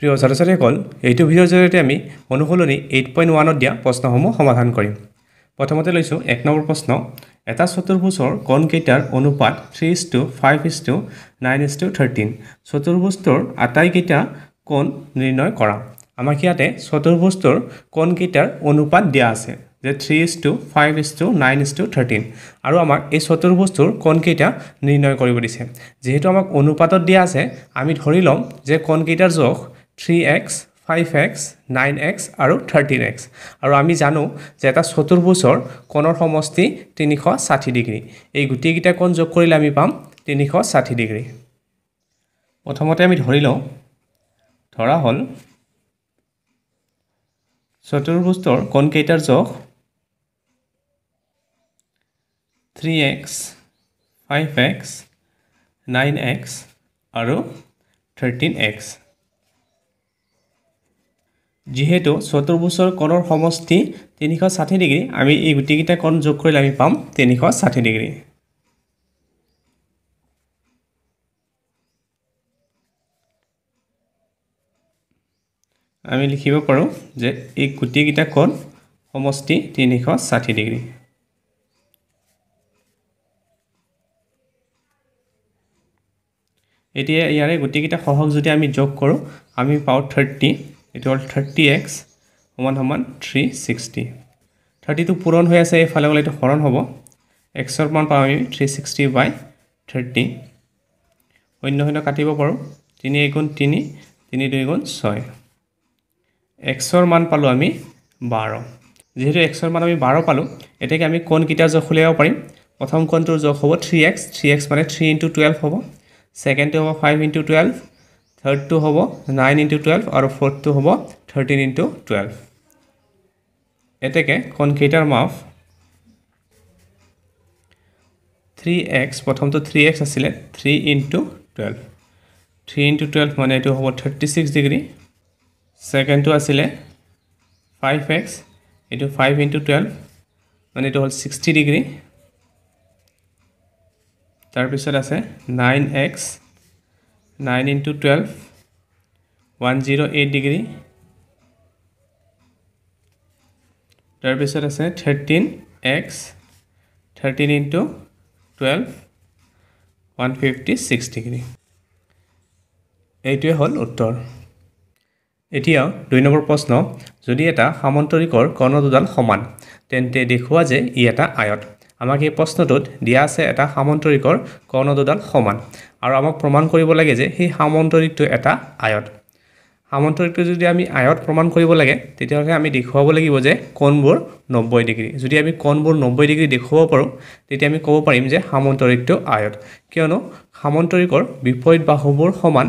প্ৰিয় ছাত্ৰ ছাত্ৰীসকল এইটো ভিডিঅ'ৰ জৰিয়তে আমি অনুশোলনি এইট পইণ্ট ওৱানত দিয়া প্ৰশ্নসমূহ সমাধান কৰিম প্ৰথমতে লৈছোঁ এক নম্বৰ প্ৰশ্ন এটা চতুৰ্ভুজৰ কণকেইটাৰ অনুপাত three is to five is to nine is to thirteen চতুৰ্ভুজটোৰ আটাইকেইটা কোণ নিৰ্ণয় কৰা আমাক ইয়াতে চতুৰ্ভুজটোৰ কণকেইটাৰ অনুপাত দিয়া আছে যে three is to five is to nine is to thirteen আৰু আমাক এই চতুৰ্ভুজটোৰ কণকেইটা নিৰ্ণয় কৰিব দিছে যিহেতু আমাক অনুপাতত দিয়া আছে আমি ধৰি ল'ম যে কণকেইটাৰ জোখ three x five x nine x আৰু থাৰ্টিন এক্স আৰু আমি জানো যে এটা চতুৰ্ভুজৰ কোণৰ সমষ্টি তিনিশ ষাঠি ডিগ্ৰী এই গোটেইকেইটা কোণ যোগ কৰিলে আমি পাম তিনিশ ষাঠি ডিগ্ৰী প্ৰথমতে আমি ধৰি লওঁ ধৰা হ'ল চতুৰ্ভুজৰ কোণকেইটাৰ জোখ three x five x nine x আৰু থাৰ্টিন এক্স যিহেতু চতুৰ্ভুজৰ কোণৰ সমষ্টি তিনিশ ষাঠি ডিগ্ৰী আমি এই গোটেইকেইটা কোণ যোগ কৰিলে আমি পাম তিনিশ ষাঠি ডিগ্ৰী আমি লিখিব পাৰোঁ যে এই গোটেইকেইটা কোণ সমষ্টি তিনিশ ষাঠি ডিগ্ৰী এতিয়া ইয়াৰে গোটেইকেইটা সহজ যদি আমি যোগ কৰোঁ আমি পাওঁ থাৰ্টি এইটো হ'ল থাৰ্টি এক্স সমান সমান থ্ৰী ছিক্সটি থাৰ্টিটো পূৰণ হৈ আছে এইফালে গ'লে এইটো হৰণ হ'ব এক্সৰ মান পাম আমি থ্ৰী ছিক্সটি বাই থাৰ্টি শূন্য শূন্য কাটিব পাৰোঁ তিনি এগুণ তিনি তিনি দুই গুণ ছয় এক্সৰ মান পালোঁ আমি বাৰ যিহেতু এক্সৰ মান আমি বাৰ পালোঁ এতিয়া আমি কোণকেইটা জখ উলিয়াব পাৰিম প্ৰথম কোণটোৰ জখ হ'ব থ্ৰী এক্স থ্ৰী এক্স মানে থ্ৰী ইণ্টু টুৱেল্ভ হ'ব ছেকেণ্ডটো হ'ব ফাইভ ইণ্টু টুৱেল্ভ थार्ड टू हम नाइन इन्टू टूवेल्व और फोर्थ टू हम थार्टीन इन्टू टूवेल्व एटके कणकटार माफ थ्री एक्स प्रथम तो थ्री एक्स आसे three into twelve three into twelve मैं यू हम थार्टी सिक्स डिग्री सेकेंड तो आसे फाइव एक्स यू फाइव इन्टू टूवेल्व मैं यू हम सिक्सटी डिग्री तार पास नाइन एक्स 9 into 12 108 degree তাৰ পিছত আছে 13x 13 into 12 156 degree এইটোৱে হল উত্তৰ এতিয়া দুই নম্বৰ প্ৰশ্ন যদি এটা সামন্তৰিকৰ কৰ্ণ দুডাল সমান তেন্তে দেখুৱা যে ই এটা আয়ত আমাক এই প্ৰশ্নটোত দিয়া আছে এটা সামন্তৰিকৰ কৰ্ণ দুডাল সমান আৰু আমাক প্ৰমাণ কৰিব লাগে যে সেই সামন্তৰিকটো এটা আয়ত সামন্তৰিকটো যদি আমি আয়ত প্ৰমাণ কৰিব লাগে তেতিয়াহ'লে আমি দেখুৱাব লাগিব যে কণবোৰ নব্বৈ ডিগ্ৰী যদি আমি কণবোৰ নব্বৈ ডিগ্ৰী দেখুৱাব পাৰোঁ তেতিয়া আমি ক'ব পাৰিম যে সামন্তৰিকটো আয়ত কিয়নো সামন্তৰিকৰ বিপৰীত বাহুবোৰ সমান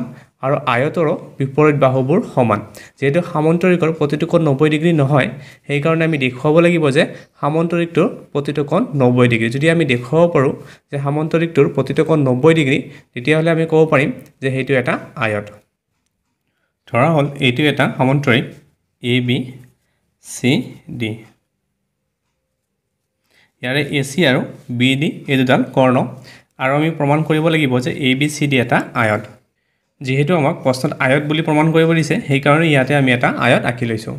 আৰু আয়তৰো বিপৰীত বাহুবোৰ সমান যিহেতু সামন্তৰিকৰ প্ৰতিটো কোণ নব্বৈ ডিগ্ৰী নহয় সেইকাৰণে আমি দেখুৱাব লাগিব যে সামন্তৰিকটোৰ প্ৰতিটো কোণ নব্বৈ ডিগ্ৰী যদি আমি দেখুৱাব পাৰোঁ যে সামন্তৰিকটোৰ প্ৰতিটো কোণ নব্বৈ ডিগ্ৰী তেতিয়াহ'লে আমি ক'ব পাৰিম যে সেইটো এটা আয়ত ধৰা হ'ল এইটো এটা সামন্তৰিক এ বি চি ডি ইয়াৰে এ চি আৰু বি ডি এই দুডাল কৰ্ণ আৰু আমি প্ৰমাণ কৰিব লাগিব যে এ বি চি ডি এটা আয়ত যিহেতু আমাক প্ৰশ্নত আয়ত বুলি প্ৰমাণ কৰিব দিছে সেইকাৰণে ইয়াতে আমি এটা আয়ত আঁকি লৈছোঁ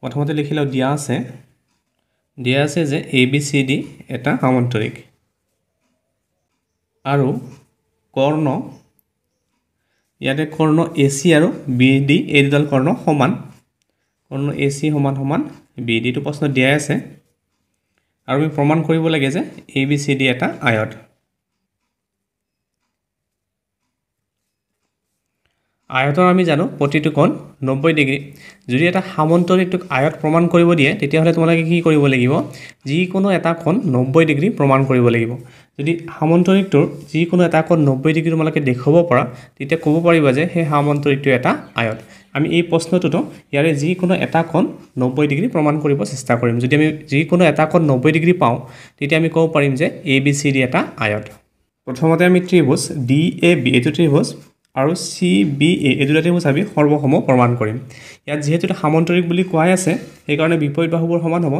প্ৰথমতে লিখি লওঁ দিয়া আছে দিয়া আছে যে এ বি চি ডি এটা আমন্তৰিক আৰু কৰ্ণ ইয়াতে কৰ্ণ এ চি আৰু বি ডি এই দুডাল কৰ্ণ সমান কৰ্ণ এ চি সমান সমান বি ডিটো প্ৰশ্ন দিয়াই আছে আৰু আমি প্ৰমাণ কৰিব লাগে যে এ বি চি ডি এটা আয়ত আয়তন আমি জানো প্ৰতিটো কোণ নব্বৈ ডিগ্ৰী যদি এটা সামন্তৰিকটোক আয়ত প্ৰমাণ কৰিব দিয়ে তেতিয়াহ'লে তোমালোকে কি কৰিব লাগিব যিকোনো এটা কোণ নব্বৈ ডিগ্ৰী প্ৰমাণ কৰিব লাগিব যদি সামন্তৰিকটোৰ যিকোনো এটা কোণ নব্বৈ ডিগ্ৰী তোমালোকে দেখুৱাব পৰা তেতিয়া ক'ব পাৰিবা যে সেই সামন্তৰিকটো এটা আয়ত আমি এই প্ৰশ্নটোতো ইয়াৰে যিকোনো এটা কোণ নব্বৈ ডিগ্ৰী প্ৰমাণ কৰিব চেষ্টা কৰিম যদি আমি যিকোনো এটা কোণ নব্বৈ ডিগ্ৰী পাওঁ তেতিয়া আমি ক'ব পাৰিম যে এ বি চি ডি এটা আয়ত প্ৰথমতে আমি ত্ৰিভোজ ডি এ বি এইটো ত্ৰিভোজ আৰু চি বি এ এই দুটাতে মই চাবি সৰ্বসমূহ প্ৰমাণ কৰিম ইয়াত যিহেতু সামন্তৰিক বুলি কোৱাই আছে সেইকাৰণে বিপৰীত বাহুবোৰ সমান হ'ব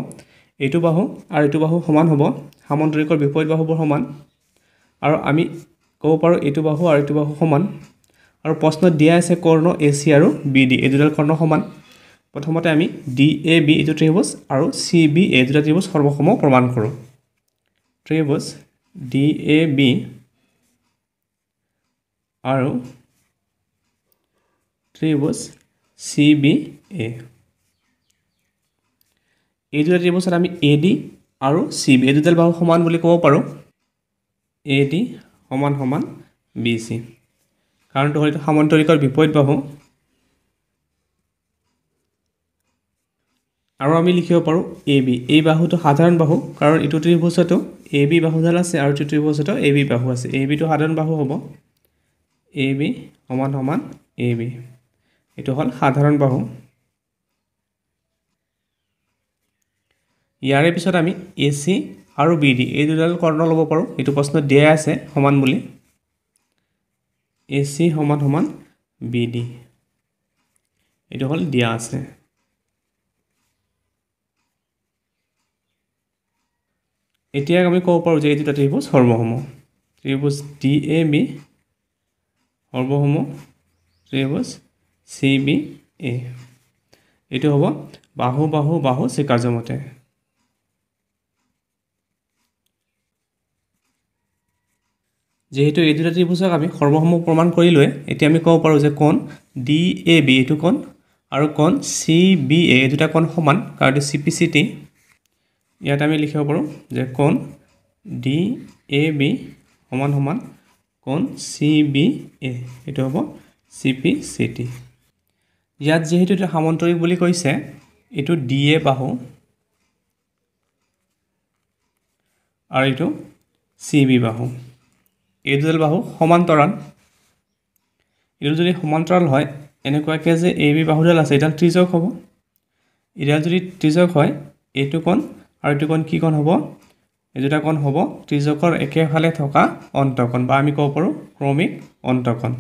এইটো বাহু আৰু এইটো বাহু সমান হ'ব সামন্তৰিকৰ বিপৰীত বাহুবোৰ সমান আৰু আমি ক'ব পাৰোঁ এইটো বাহু আৰু এইটো বাহু সমান আৰু প্ৰশ্নত দিয়া আছে কৰ্ণ এ চি আৰু বি ডি এই দুডাল কৰ্ণ সমান প্ৰথমতে আমি ডি এ বি এইটো ত্ৰিভোজ আৰু চি বি এই দুটা ত্ৰিভোজ সৰ্বসমূহ প্ৰমাণ কৰোঁ ত্ৰিভোজ ডি এ বি আৰু ত্ৰিভুজ চি বি এ এই দুটা ত্ৰিভুজ আছে আমি এ ডি আৰু চি বি এই দুডাল বাৰু সমান বুলি ক'ব পাৰোঁ এ ডি সমান সমান বি চি কাৰণটো হ'ল সামন্তৰিকৰ বিপৰীত বাহু আৰু আমি লিখিব পাৰোঁ এ বি এই বাহুটো সাধাৰণ বাহু কাৰণ ইটো ত্ৰিভুজতো এ বি বাহুডাল আছে আৰু ইটো ত্ৰিভুজতো এ বি বাহু আছে এ বিটো সাধাৰণ বাহু হ'ব এ বি সমান সমান এ বি এইটো হ'ল সাধাৰণ বাহু ইয়াৰে পিছত আমি এ চি আৰু বি ডি এই দুডাল কৰ্ণ ল'ব পাৰোঁ এইটো প্ৰশ্ন দিয়াই আছে সমান বুলি এ চি সমান সমান বি ডি এইটো হ'ল দিয়া আছে এতিয়া আমি ক'ব পাৰোঁ যে এই দুটা ত্ৰিভুজ সৰ্বসম ত্ৰিভুজ ডি এ বি সৰ্বসম ত্ৰিভুজ চি বি এ এইটো হ'ব বাহু বাহু বাহু চিকাজমতে যিহেতু এই দুটা ত্ৰিভুজক আমি সৰ্বসমূহ প্ৰমাণ কৰি লৈ এতিয়া আমি ক'ব পাৰোঁ যে কোণ ডি এ বি এইটো কোণ আৰু কোণ চি বি এ এই দুটা কোণ সমান কাৰণ এইটো চি পি চি টি ইয়াত আমি লিখিব পাৰোঁ যে কোণ ডি এ বি সমান সমান কোণ চি বি এ এইটো হ'ব চি পি চি টি ইয়াত যিহেতু এটা সামন্তৰিক বুলি কৈছে এইটো ডি এ বাহু আৰু এইটো চি বি বাহু এই দুডাল বাহু সমান্তৰাল এইটো যদি সমান্তৰাল হয় এনেকুৱাকৈ যে এ বি বাহুডাল আছে এইডাল ত্ৰিজক হ'ব এইডাল যদি ত্ৰিজক হয় এইটো কণ আৰু এইটো কণ কি কণ হ'ব এই দুটা কণ হ'ব ত্ৰিজকৰ একেফালে থকা অন্তকণ বা আমি ক'ব পাৰোঁ ক্ৰমিক অন্তকণ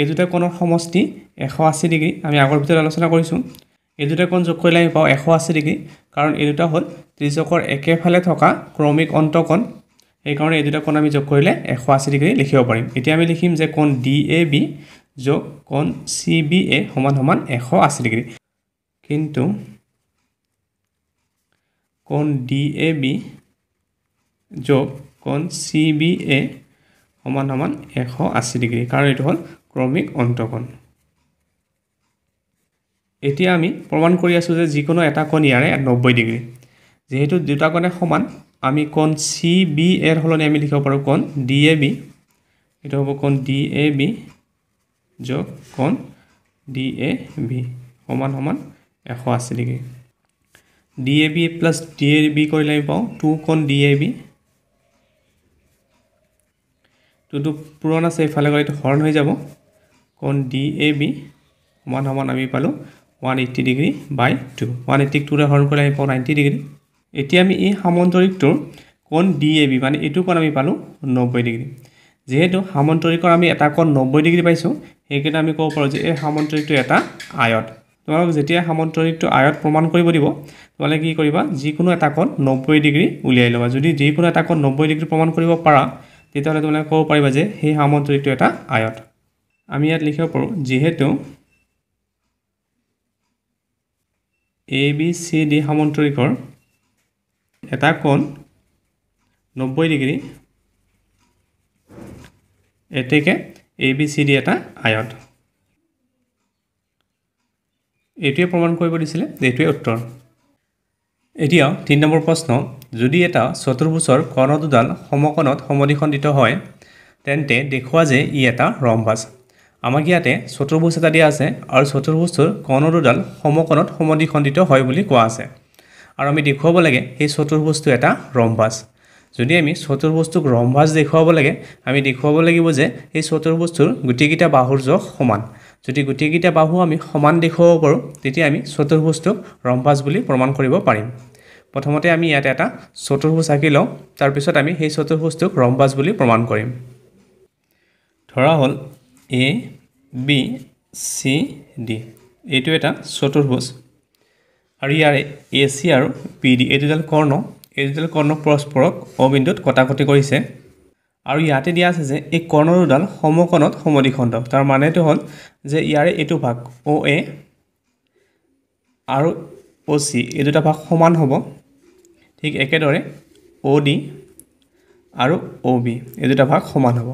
এই দুটা কোণৰ সমষ্টি এশ আশী ডিগ্ৰী আমি আগৰ ভিতৰত আলোচনা কৰিছোঁ এই দুটা কোণ যোগ কৰিলে আমি পাওঁ এশ আশী ডিগ্ৰী কাৰণ এই দুটা হ'ল ত্ৰিজকৰ একেফালে থকা ক্ৰমিক অন্তকণ সেইকাৰণে এই দুটা কোণ আমি যোগ কৰিলে এশ আশী ডিগ্ৰী লিখিব পাৰিম এতিয়া আমি লিখিম যে কোণ ডি এ বি যোগ কোণ চি বি এ সমান সমান এশ আশী ডিগ্ৰী কিন্তু কোণ ডি এ বি যোগ কোণ চি বি এ সমান সমান এশ আশী ডিগ্ৰী কাৰণ এইটো হ'ল ক্ৰমিক অন্তকণ এতিয়া আমি প্ৰমাণ কৰি আছোঁ যে যিকোনো এটা কণ ইয়াৰে নব্বৈ ডিগ্ৰী যিহেতু দুটা কণে সমান আমি কণ চি বি এৰ সলনি আমি লিখিব পাৰোঁ কণ ডি এ বি এইটো হ'ব কণ ডি এ বি যোগ কণ ডি এ বি সমান সমান এশ আশী degree D A B plus D A B কৰিলে আমি পাওঁ টু কণ ডি এ বি টুটো পূৰণ আছে এইফালে গ'লে এইটো হৰণ হৈ যাব অন ডি এ বি সমান সমান আমি পালোঁ one eighty degree by two one এইটিক টুৰে হৰণ কৰিলে আমি পাওঁ নাইণ্টি ডিগ্ৰী এতিয়া আমি এই সামন্তৰিকটোৰ কোণ ডি এ বি মানে এইটো কোণ আমি পালোঁ নব্বৈ ডিগ্ৰী যিহেতু সামন্তৰিকৰ আমি এটা কোণ নব্বৈ ডিগ্ৰী পাইছোঁ সেইকাৰণে আমি ক'ব পাৰোঁ যে এই সামন্তৰিকটো এটা আয়ত তোমালোক যেতিয়া সামন্তৰিকটো আয়ত প্ৰমাণ কৰিব দিব তোমালোকে কি কৰিবা যিকোনো এটা কোণ নব্বৈ ডিগ্ৰী উলিয়াই ল'বা যদি যিকোনো এটা কোণ নব্বৈ ডিগ্ৰী প্ৰমাণ কৰিব পাৰা তেতিয়াহ'লে তোমালোকে ক'ব পাৰিবা যে সেই সামন্তৰিকটো এটা আয়ত আমি ইয়াত লিখিব পাৰোঁ যিহেতু এ বি চি ডি সামন্তৰিকৰ এটা কোণ নব্বৈ ডিগ্ৰী এতেকে এ বি চি ডি এটা আয়ত এইটোৱে প্ৰমাণ কৰিব দিছিলে এইটোৱে উত্তৰ এতিয়া তিনি নম্বৰ প্ৰশ্ন যদি এটা চতুৰ্ভুজৰ কৰ্ণ দুডাল সমকণত সমদিখণ্ডিত হয় তেন্তে দেখুওৱা যে ই এটা ৰম্বাছ আমাক ইয়াতে চতুৰ্ভুজ এটা দিয়া আছে আৰু চতুৰ্ভুজটোৰ কৰ্ণ দুডাল সমকণত সমদ্বিখণ্ডিত হয় বুলি কোৱা আছে আৰু আমি দেখুৱাব লাগে সেই চতুৰ্ভুজটো এটা ৰম্বাছ যদি আমি চতুৰ্ভুজটোক ৰম্বাছ দেখুৱাব লাগে আমি দেখুৱাব লাগিব যে সেই চতুৰ্ভুজটোৰ গোটেইকেইটা বাহুৰ জখ সমান যদি গোটেইকেইটা বাহু আমি সমান দেখুৱাব পাৰোঁ তেতিয়া আমি চতুৰ্ভুজটোক ৰম্বাছ বুলি প্ৰমাণ কৰিব পাৰিম প্ৰথমতে আমি ইয়াতে এটা চতুৰ্ভুজ আঁকি লওঁ তাৰপিছত আমি সেই চতুৰ্ভুজটোক ৰম্বাছ বুলি প্ৰমাণ কৰিম ধৰা হ'ল এ বি চি ডি এইটো এটা চতুৰ্ভুজ আৰু ইয়াৰে এ চি আৰু পি ডি এই দুডাল কৰ্ণ এই দুডাল কৰ্ণ পৰস্পৰক অবিন্দুত কটাকটি কৰিছে আৰু ইয়াতে দিয়া আছে যে এই কৰ্ণ দুডাল সমকণত সমদিখণ্ড তাৰ মানেটো হ'ল যে ইয়াৰে এইটো ভাগ অ' এ আৰু অ' চি এই দুটা ভাগ সমান হ'ব ঠিক একেদৰে অ' ডি আৰু অ' বি এই দুটা ভাগ সমান হ'ব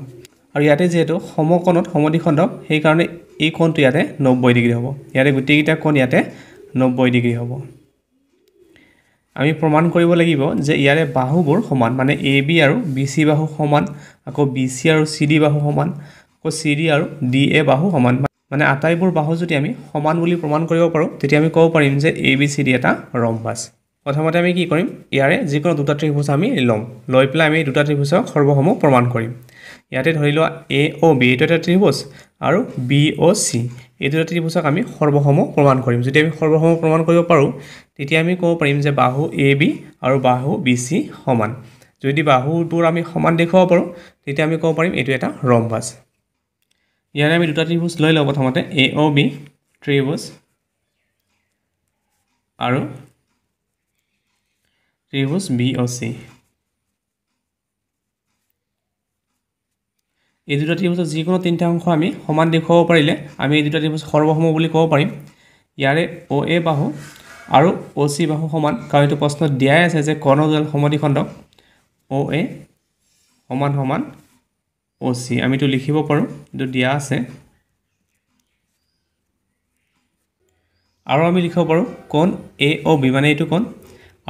আৰু ইয়াতে যিহেতু সমকোণত সমদ্বিখণ্ড সেইকাৰণে এই কোণটো ইয়াতে নব্বৈ ডিগ্ৰী হ'ব ইয়াতে গোটেইকেইটা কোণ ইয়াতে নব্বৈ ডিগ্ৰী হ'ব আমি প্ৰমাণ কৰিব লাগিব যে ইয়াৰে বাহুবোৰ সমান মানে এ বি আৰু বি চি বাহু সমান আকৌ বি চি আৰু চি ডি বাহু সমান আকৌ চি ডি আৰু ডি এ বাহু সমান মানে আটাইবোৰ বাহু যদি আমি সমান বুলি প্ৰমাণ কৰিব পাৰোঁ তেতিয়া আমি ক'ব পাৰিম যে এ বি চি ডি এটা ৰম্বাছ প্ৰথমতে আমি কি কৰিম ইয়াৰে যিকোনো দুটা ত্ৰিভুজ আমি ল'ম লৈ পেলাই আমি দুটা ত্ৰিভুজৰ সৰ্বসমূহ প্ৰমাণ কৰিম ইয়াতে ধৰি লোৱা এ অ' বি এইটো এটা ত্ৰিভুজ আৰু বি অ' চি এই দুটা ত্ৰিভুজক আমি সৰ্বসমূহ প্ৰমাণ কৰিম যদি আমি সৰ্বসমূহ প্ৰমাণ কৰিব পাৰোঁ তেতিয়া আমি ক'ব পাৰিম যে বাহু এ বি আৰু বাহু বি চি সমান যদি বাহুবোৰ আমি সমান দেখুৱাব পাৰোঁ তেতিয়া আমি ক'ব পাৰিম এইটো এটা ৰম্বাজ ইয়াৰে আমি দুটা ত্ৰিভুজ লৈ লওঁ প্ৰথমতে এ অ' বি ত্ৰিভুজ আৰু ত্ৰিভুজ বি অ' চি এই দুটা ত্ৰিভুজৰ যিকোনো তিনিটা অংশ আমি সমান দেখুৱাব পাৰিলে আমি এই দুটা ত্ৰিভুজ সৰ্বসম বুলি ক'ব পাৰিম ইয়াৰে অ এ বাহু আৰু অ চি বাহু সমান কাৰণ এইটো প্ৰশ্ন দিয়াই আছে যে কৰ্ণ জল সমাধিখণ্ডক অ এ সমান সমান অ চি আমি এইটো লিখিব পাৰোঁ এইটো দিয়া আছে আৰু আমি লিখিব পাৰোঁ কণ এ অ বি মানে এইটো কণ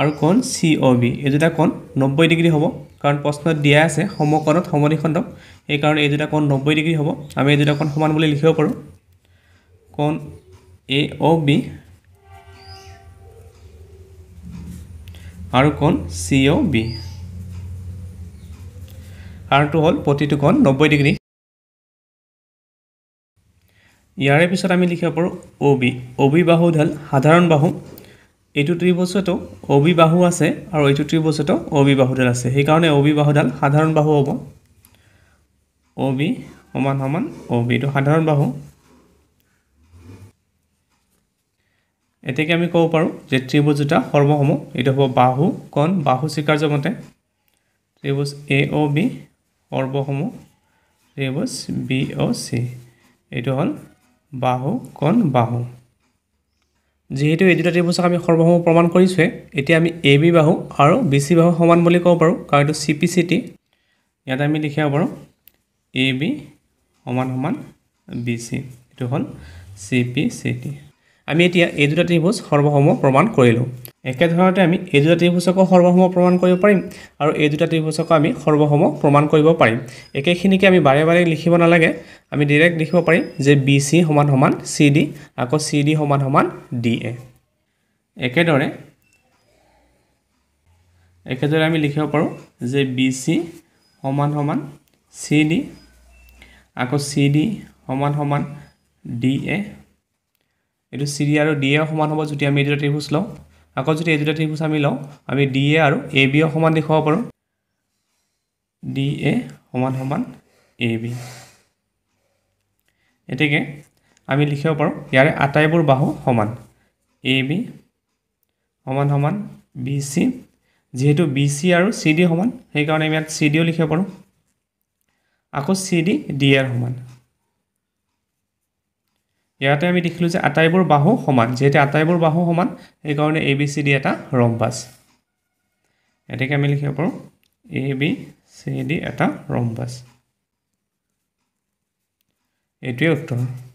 আৰু কণ চি অ বি এই দুটা কণ নব্বৈ ডিগ্ৰী হ'ব কাৰণ প্ৰশ্নত দিয়া আছে সমকৰণত সমনিখণ্ডক সেইকাৰণে এই দুটা কণ নব্বৈ ডিগ্ৰী হ'ব আমি এই দুটা কণ সমান বুলি লিখিব পাৰোঁ কণ এ অ' বি আৰু কণ চি অ' বি কাৰণটো হ'ল প্ৰতিটো কণ নব্বৈ ডিগ্ৰী ইয়াৰে পিছত আমি লিখিব পাৰোঁ অ' বি অ' বি বাহুডাল সাধাৰণ বাহু এইটো ত্ৰিভুজতো অবি বাহু আছে আৰু এইটো ত্ৰিভুজতো অবি বাহুডাল আছে সেইকাৰণে অবি বাহুডাল সাধাৰণ বাহু হ'ব অবি সমান সমান অবি এইটো সাধাৰণ বাহু এতিয়াকে আমি ক'ব পাৰোঁ যে ত্ৰিভুজ দুটা সৰ্বসমূহ এইটো হ'ব বাহু কণ বাহু স্বীকাৰ্য মতে ত্ৰিভুজ এ অ' বি সৰ্বসমূহ ত্ৰিভুজ বি অ' চি এইটো হ'ল বাহু কণ বাহু যিহেতু এই দুটা ত্ৰিভুজক আমি সৰ্বসম প্ৰমাণ কৰিছোঁৱে এতিয়া আমি এ বি বাহু আৰু বি চি বাহু সমান বুলি ক'ব পাৰোঁ কাৰণ এইটো চি পি চি টি ইয়াতে আমি লিখিব পাৰোঁ এ বি সমান সমান বি চি এইটো হ'ল চি পি চি টি আমি এতিয়া এই দুটা ত্ৰিভুজ সৰ্বসম প্ৰমাণ কৰিলোঁ একেধৰণতে আমি এই দুটা ত্ৰিভূচকৰ সৰ্বসম প্ৰমাণ কৰিব পাৰিম আৰু এই দুটা ত্ৰিভূচকৰ আমি সৰ্বসম প্ৰমাণ কৰিব পাৰিম একেখিনিকে আমি বাৰে বাৰে লিখিব নালাগে আমি ডিৰেক্ট লিখিব পাৰিম যে বি চি সমান সমান চি ডি আকৌ চি ডি সমান সমান ডি এ একেদৰে একেদৰে আমি লিখিব পাৰোঁ যে বি চি সমান সমান চি ডি আকৌ চি ডি সমান সমান ডি এ এইটো চি ডি আৰু ডি এ সমান হ'ব যদি আমি এই দুটা ত্ৰিভূচ লওঁ আকৌ যদি এই দুটা ত্ৰিভুজ আমি লওঁ আমি ডি এ আৰু এ বিয় সমান দেখুৱাব পাৰোঁ ডি এ সমান সমান এ বি এতিকে আমি লিখিব পাৰোঁ ইয়াৰে আটাইবোৰ বাহু সমান এ বি সমান সমান বি চি যিহেতু বি চি আৰু চি ডি সমান সেইকাৰণে আমি ইয়াত চি ডিও লিখিব পাৰোঁ আকৌ চি ডি ডি এৰ সমান ইয়াতে আমি দেখিলোঁ যে আটাইবোৰ বাহু সমান যিহেতু আটাইবোৰ বাহু সমান সেইকাৰণে এ বি চি ডি এটা ৰম্বাচ এতিয়া আমি লিখিব পাৰোঁ এ বি চি ডি এটা ৰম্বাচ এইটোৱে উত্তৰ